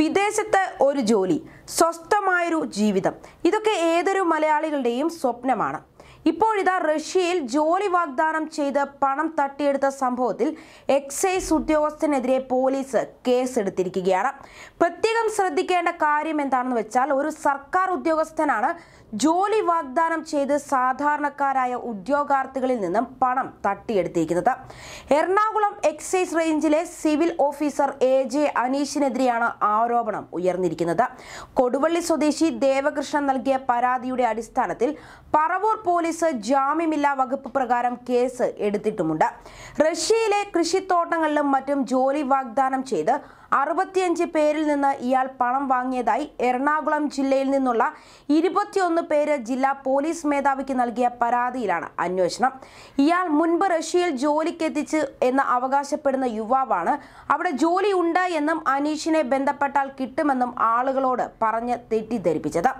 വിദേശത്ത് ഒരു ജോലി സ്വസ്ഥമായൊരു ജീവിതം ഇതൊക്കെ ഏതൊരു മലയാളികളുടെയും സ്വപ്നമാണ് ഇപ്പോഴിതാ റഷ്യയിൽ ജോലി വാഗ്ദാനം ചെയ്ത് പണം തട്ടിയെടുത്ത സംഭവത്തിൽ എക്സൈസ് ഉദ്യോഗസ്ഥനെതിരെ പോലീസ് കേസെടുത്തിരിക്കുകയാണ് പ്രത്യേകം ശ്രദ്ധിക്കേണ്ട കാര്യം എന്താണെന്ന് വെച്ചാൽ ഒരു സർക്കാർ ഉദ്യോഗസ്ഥനാണ് ജോലി വാഗ്ദാനം ചെയ്ത് സാധാരണക്കാരായ ഉദ്യോഗാർത്ഥികളിൽ നിന്നും പണം തട്ടിയെടുത്തിരിക്കുന്നത് എറണാകുളം എക്സൈസ് റേഞ്ചിലെ സിവിൽ ഓഫീസർ എ ജെ അനീഷിനെതിരെയാണ് ആരോപണം ഉയർന്നിരിക്കുന്നത് കൊടുവള്ളി സ്വദേശി ദേവകൃഷ്ണൻ നൽകിയ പരാതിയുടെ അടിസ്ഥാനത്തിൽ പറവൂർ പോലീസ് പോലീസ് ജാമ്യമില്ലാ വകുപ്പ് പ്രകാരം കേസ് എടുത്തിട്ടുമുണ്ട് റഷ്യയിലെ കൃഷിത്തോട്ടങ്ങളിലും മറ്റും ജോലി വാഗ്ദാനം ചെയ്ത് അറുപത്തിയഞ്ച് പേരിൽ നിന്ന് ഇയാൾ പണം വാങ്ങിയതായി എറണാകുളം ജില്ലയിൽ നിന്നുള്ള ഇരുപത്തിയൊന്ന് പേര് ജില്ലാ പോലീസ് മേധാവിക്ക് നൽകിയ പരാതിയിലാണ് അന്വേഷണം ഇയാൾ മുൻപ് റഷ്യയിൽ ജോലിക്കെത്തിച്ച് എന്ന് അവകാശപ്പെടുന്ന യുവാവാണ് അവിടെ ജോലി ഉണ്ട് എന്നും അനീഷിനെ ബന്ധപ്പെട്ടാൽ കിട്ടുമെന്നും ആളുകളോട് പറഞ്ഞ് തെറ്റിദ്ധരിപ്പിച്ചത്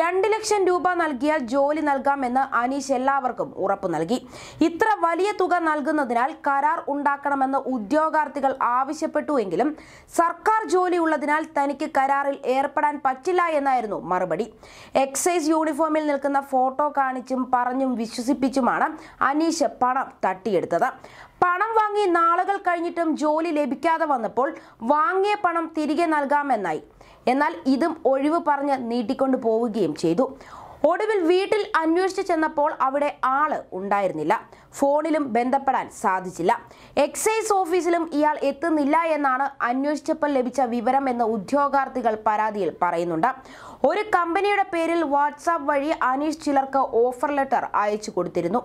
രണ്ട് ലക്ഷം രൂപ നൽകിയാൽ ജോലി നൽകാമെന്ന് അനീഷ് അനീഷ് എല്ലാവർക്കും ഉറപ്പു നൽകി ഇത്ര വലിയ തുക നൽകുന്നതിനാൽ കരാർ ഉണ്ടാക്കണമെന്ന് ഉദ്യോഗാർത്ഥികൾ ആവശ്യപ്പെട്ടുവെങ്കിലും സർക്കാർ ജോലി ഉള്ളതിനാൽ തനിക്ക് കരാറിൽ ഏർപ്പെടാൻ പറ്റില്ല എന്നായിരുന്നു മറുപടി എക്സൈസ് യൂണിഫോമിൽ നിൽക്കുന്ന ഫോട്ടോ കാണിച്ചും പറഞ്ഞും വിശ്വസിപ്പിച്ചുമാണ് അനീഷ് പണം തട്ടിയെടുത്തത് പണം വാങ്ങി നാളുകൾ കഴിഞ്ഞിട്ടും ജോലി ലഭിക്കാതെ വന്നപ്പോൾ വാങ്ങിയ പണം തിരികെ നൽകാമെന്നായി എന്നാൽ ഇതും ഒഴിവ് പറഞ്ഞ് നീട്ടിക്കൊണ്ടു പോവുകയും ചെയ്തു ഒടുവിൽ വീട്ടിൽ അന്വേഷിച്ചു ചെന്നപ്പോൾ അവിടെ ആള് ഉണ്ടായിരുന്നില്ല ഫോണിലും ബന്ധപ്പെടാൻ സാധിച്ചില്ല എക്സൈസ് ഓഫീസിലും ഇയാൾ എത്തുന്നില്ല എന്നാണ് അന്വേഷിച്ചപ്പോൾ ലഭിച്ച വിവരം എന്ന് ഉദ്യോഗാർത്ഥികൾ പരാതിയിൽ പറയുന്നുണ്ട് ഒരു കമ്പനിയുടെ പേരിൽ വാട്സാപ്പ് വഴി അനീഷ് ചിലർക്ക് ഓഫർ ലെറ്റർ അയച്ചു കൊടുത്തിരുന്നു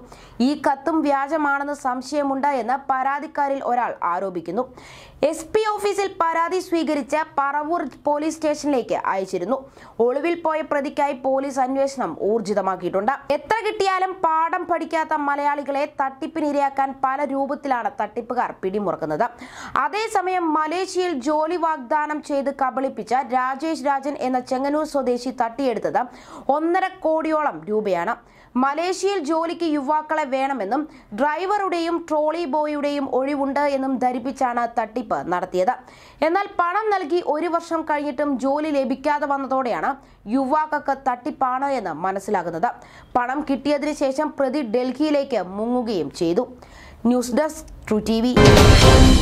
ഈ കത്തും വ്യാജമാണെന്ന് സംശയമുണ്ട് എന്ന് പരാതിക്കാരിൽ ഒരാൾ ആരോപിക്കുന്നു എസ് പി ഓഫീസിൽ പരാതി സ്വീകരിച്ച പറവൂർ പോലീസ് സ്റ്റേഷനിലേക്ക് അയച്ചിരുന്നു ഒളിവിൽ പോയ പ്രതിക്കായി പോലീസ് അന്വേഷണം ഊർജിതമാക്കിയിട്ടുണ്ട് എത്ര കിട്ടിയാലും പാഠം പഠിക്കാത്ത മലയാളികളെ തട്ടിപ്പിനിരയാക്കാൻ പല രൂപത്തിലാണ് തട്ടിപ്പുകാർ പിടിമുറുക്കുന്നത് അതേസമയം മലേഷ്യയിൽ ജോലി വാഗ്ദാനം ചെയ്ത് കബളിപ്പിച്ച രാജേഷ് രാജൻ എന്ന ചെങ്ങന്നൂർ സ്വദേശി സ്വദേശി തട്ടിയെടുത്തത് ഒന്നര കോടിയോളം രൂപയാണ് മലേഷ്യയിൽ ജോലിക്ക് യുവാക്കളെ വേണമെന്നും ഡ്രൈവറുടെയും ട്രോളി ബോയുടെയും ഒഴിവുണ്ട് എന്നും ധരിപ്പിച്ചാണ് തട്ടിപ്പ് നടത്തിയത് എന്നാൽ പണം നൽകി ഒരു വർഷം കഴിഞ്ഞിട്ടും ജോലി ലഭിക്കാതെ വന്നതോടെയാണ് യുവാക്കൾക്ക് തട്ടിപ്പാണ് എന്ന് മനസ്സിലാകുന്നത് പണം കിട്ടിയതിനു ശേഷം പ്രതി ഡൽഹിയിലേക്ക് മുങ്ങുകയും ചെയ്തു ന്യൂസ് ഡെസ്ക് ട്രൂ ടി